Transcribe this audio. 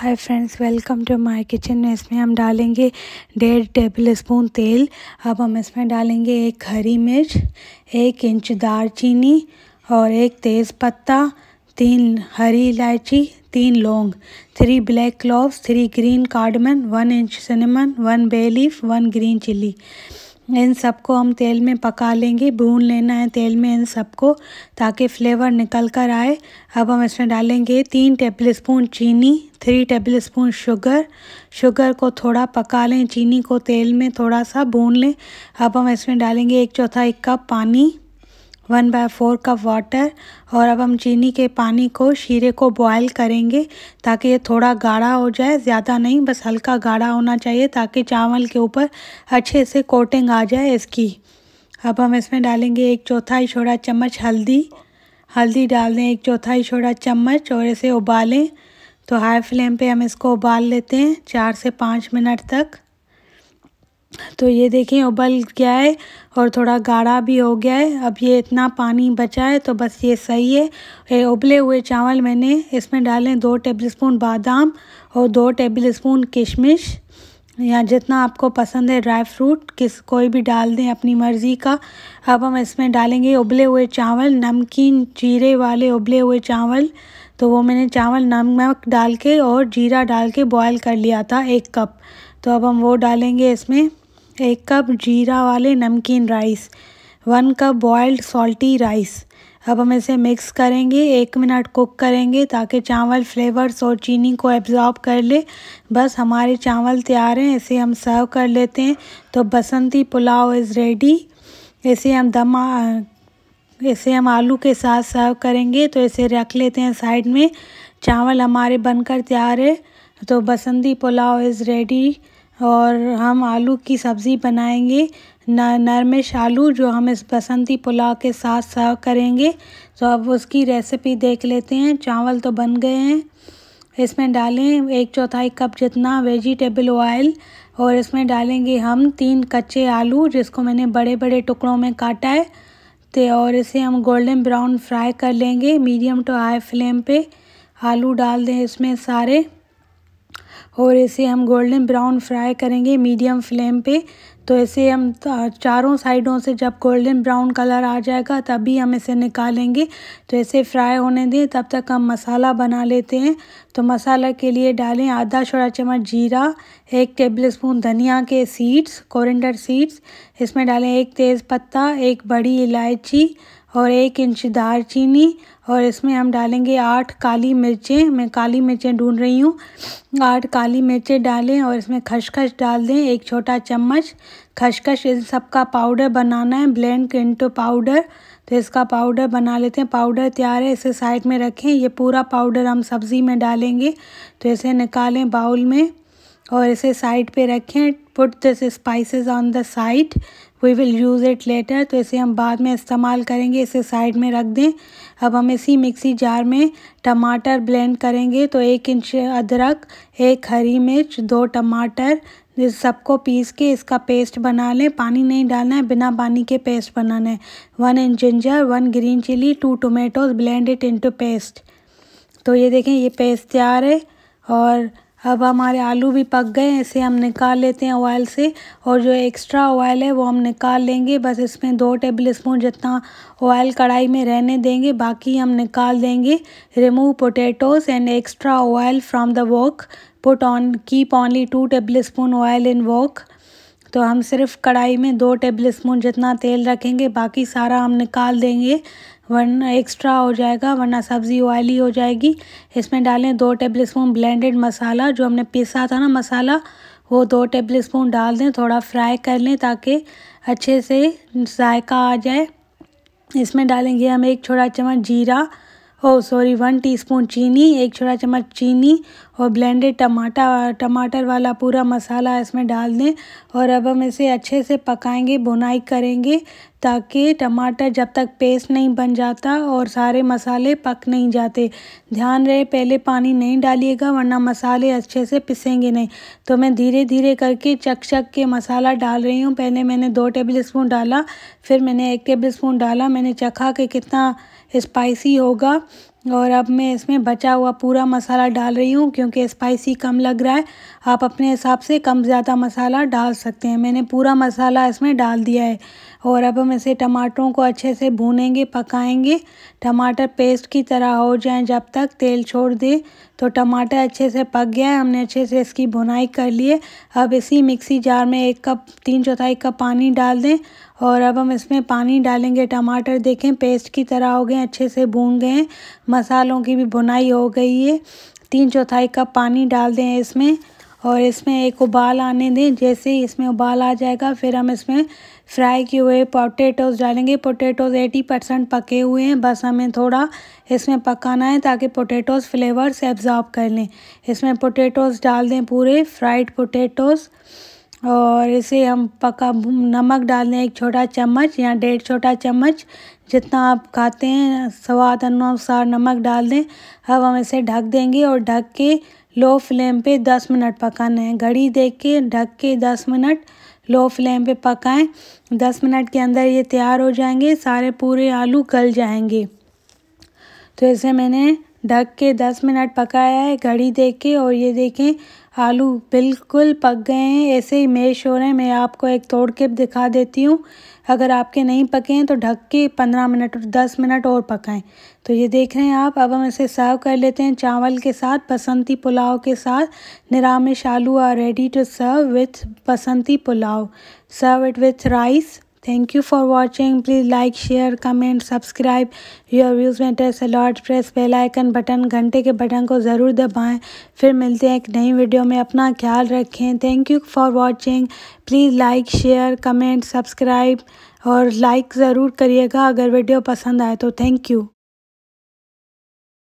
Hi friends welcome to my kitchen में इसमें हम डालेंगे डेढ़ टेबल स्पून तेल अब हम इसमें डालेंगे एक हरी मिर्च एक इंच दार चीनी और एक तेज़ पत्ता तीन हरी इलायची तीन लौंग three black clove three green cardamom one inch cinnamon one bay leaf one green chilli इन सबको हम तेल में पका लेंगे भून लेना है तेल में इन सबको ताकि फ्लेवर निकल कर आए अब हम इसमें डालेंगे तीन टेबलस्पून चीनी थ्री टेबलस्पून शुगर शुगर को थोड़ा पका लें चीनी को तेल में थोड़ा सा भून लें अब हम इसमें डालेंगे एक चौथाई कप पानी one by four cup water और अब हम चीनी के पानी को शीरे को बॉयल करेंगे ताकि ये थोड़ा गाढ़ा हो जाए ज़्यादा नहीं बस हल्का गाढ़ा होना चाहिए ताकि चावल के ऊपर अच्छे से कोटिंग आ जाए इसकी अब हम इसमें डालेंगे एक चौथाई छोटा चम्मच हल्दी हल्दी डाल दें एक चौथाई छोटा चम्मच और इसे उबालें तो हाई फ्लेम पे हम इसको उबाल लेते हैं चार से पाँच मिनट तक तो ये देखें उबल गया है और थोड़ा गाढ़ा भी हो गया है अब ये इतना पानी बचा है तो बस ये सही है ये उबले हुए चावल मैंने इसमें डालें दो टेबलस्पून बादाम और दो टेबलस्पून किशमिश या जितना आपको पसंद है ड्राई फ्रूट किस कोई भी डाल दें अपनी मर्ज़ी का अब हम इसमें डालेंगे उबले हुए चावल नमकीन जीरे वाले उबले हुए चावल तो वो मैंने चावल नमक डाल के और जीरा डाल के बॉयल कर लिया था एक कप तो अब हम वो डालेंगे इसमें एक कप जीरा वाले नमकीन rice one cup boiled salty rice अब हम इसे मिक्स करेंगे एक मिनट कुक करेंगे ताकि चावल फ्लेवर्स और चीनी को एब्ज़ॉर्ब कर ले बस हमारे चावल तैयार हैं इसे हम सर्व कर लेते हैं तो बसंती पुलाव इज़ रेडी इसे हम दम इसे हम आलू के साथ सर्व करेंगे तो इसे रख लेते हैं साइड में चावल हमारे बनकर तैयार है तो बसंती पुलाव इज़ रेडी और हम आलू की सब्ज़ी बनाएंगे नरमिश आलू जो हम इस बसंती पुलाव के साथ सर्व करेंगे तो अब उसकी रेसिपी देख लेते हैं चावल तो बन गए हैं इसमें डालें एक चौथाई कप जितना वेजिटेबल ऑयल और इसमें डालेंगे हम तीन कच्चे आलू जिसको मैंने बड़े बड़े टुकड़ों में काटा है तो और इसे हम गोल्डन ब्राउन फ्राई कर लेंगे मीडियम टू हाई फ्लेम पे आलू डाल दें इसमें सारे और इसे हम गोल्डन ब्राउन फ्राई करेंगे मीडियम फ्लेम पे तो इसे हम चारों साइडों से जब गोल्डन ब्राउन कलर आ जाएगा तभी हम इसे निकालेंगे तो इसे फ्राई होने दें तब तक हम मसाला बना लेते हैं तो मसाला के लिए डालें आधा छोटा चम्मच जीरा एक टेबलस्पून धनिया के सीड्स कोरिंडर सीड्स इसमें डालें एक तेज़ पत्ता एक बड़ी इलायची और एक इंच दार चीनी और इसमें हम डालेंगे आठ काली मिर्चें मैं काली मिर्चें ढूंढ रही हूँ आठ काली मिर्चें डालें और इसमें खसखस डाल दें एक छोटा चम्मच खसखस इन सब का पाउडर बनाना है ब्लेंड इंटू पाउडर तो इसका पाउडर बना लेते हैं पाउडर तैयार है इसे साइड में रखें ये पूरा पाउडर हम सब्ज़ी में डालेंगे तो इसे निकालें बाउल में और इसे साइड पे रखें put this spices on the side we will use it later तो इसे हम बाद में इस्तेमाल करेंगे इसे साइड में रख दें अब हम इसी मिक्सी जार में टमाटर ब्लेंड करेंगे तो एक इंच अदरक एक हरी मिर्च दो टमाटर इस सबको पीस के इसका पेस्ट बना लें पानी नहीं डालना है बिना पानी के पेस्ट बनाना है one inch ginger one green chilli two tomatoes blend it into paste तो ये देखें ये पेस्ट तैयार है और अब हमारे आलू भी पक गए हैं इसे हम निकाल लेते हैं ऑयल से और जो एक्स्ट्रा ऑयल है वो हम निकाल लेंगे बस इसमें दो टेबल स्पून जितना ऑयल कढ़ाई में रहने देंगे बाकी हम निकाल देंगे remove potatoes and extra oil from the wok put on keep only two tablespoon oil in wok तो हम सिर्फ कढ़ाई में दो टेबल स्पून जितना तेल रखेंगे बाकी सारा हम निकाल देंगे वरना एक्स्ट्रा हो जाएगा वरना सब्ज़ी ऑयली हो जाएगी इसमें डालें दो टेबल स्पून ब्लेंडेड मसाला जो हमने पीसा था ना मसाला वो दो टेबल स्पून डाल दें थोड़ा फ्राई कर लें ताकि अच्छे से जायका आ जाए इसमें डालेंगे हम एक छोटा चम्मच जीरा ओ सॉरी वन टीस्पून चीनी एक छोटा चम्मच चीनी और ब्लेंडेड टमाटा टमाटर वाला पूरा मसाला इसमें डाल दें और अब हम इसे अच्छे से पकाएंगे बुनाई करेंगे ताकि टमाटर जब तक पेस्ट नहीं बन जाता और सारे मसाले पक नहीं जाते ध्यान रहे पहले पानी नहीं डालिएगा वरना मसाले अच्छे से पिसेंगे नहीं तो मैं धीरे धीरे करके चक चक के मसाला डाल रही हूँ पहले मैंने दो टेबल स्पून डाला फिर मैंने एक टेबल स्पून डाला मैंने चखा कि कितना स्पाइसी होगा और अब मैं इसमें बचा हुआ पूरा मसाला डाल रही हूँ क्योंकि स्पाइसी कम लग रहा है आप अपने हिसाब से कम ज़्यादा मसाला डाल सकते हैं मैंने पूरा मसाला इसमें डाल दिया है और अब हम इसे टमाटरों को अच्छे से भूनेंगे पकाएंगे टमाटर पेस्ट की तरह हो जाए जब तक तेल छोड़ दे तो टमाटर अच्छे से पक गया है हमने अच्छे से इसकी भुनाई कर लिए अब इसी मिक्सी जार में एक कप तीन चौथाई कप पानी डाल दें और अब हम इसमें पानी डालेंगे टमाटर देखें पेस्ट की तरह हो गए अच्छे से भून गए मसालों की भी भुनाई हो गई है तीन चौथाई कप पानी डाल दें इसमें और इसमें एक उबाल आने दें जैसे ही इसमें उबाल आ जाएगा फिर हम इसमें फ्राई किए हुए पोटैटोज़ डालेंगे पोटैटोज़ एटी परसेंट पके हुए हैं बस हमें थोड़ा इसमें पकाना है ताकि पोटैटोज़ फ्लेवर्स एब्ज़ॉर्ब कर लें इसमें पोटैटोज़ डाल दें पूरे फ्राइड पोटैटोज़ और इसे हम पका नमक डाल दें एक छोटा चम्मच या डेढ़ छोटा चम्मच जितना आप खाते हैं स्वाद अनुसार नमक डाल दें अब हम इसे ढक देंगे और ढक के लो फ्लेम पे दस मिनट पकाना है घड़ी देख के ढक के दस मिनट लो फ्लेम पे पकाएं दस मिनट के अंदर ये तैयार हो जाएंगे सारे पूरे आलू गल जाएंगे तो इसे मैंने ढक के दस मिनट पकाया है घड़ी देख के और ये देखें आलू बिल्कुल पक गए हैं ऐसे ही मेश हो रहे हैं मैं आपको एक तोड़ के दिखा देती हूँ अगर आपके नहीं पके हैं तो ढक के पंद्रह मिनट दस मिनट और पकाएं तो ये देख रहे हैं आप अब हम इसे सर्व कर लेते हैं चावल के साथ बसंती पुलाव के साथ niramish aloo are ready to serve with basanti pulao serve it with rice thank you for watching please like share comment subscribe your views में a तो lot. Press bell icon button घंटे के बटन को ज़रूर दबाएं फिर मिलते हैं एक नई वीडियो में अपना ख्याल रखें thank you for watching please like share comment subscribe और लाइक ज़रूर करिएगा अगर वीडियो पसंद आए तो थैंक यू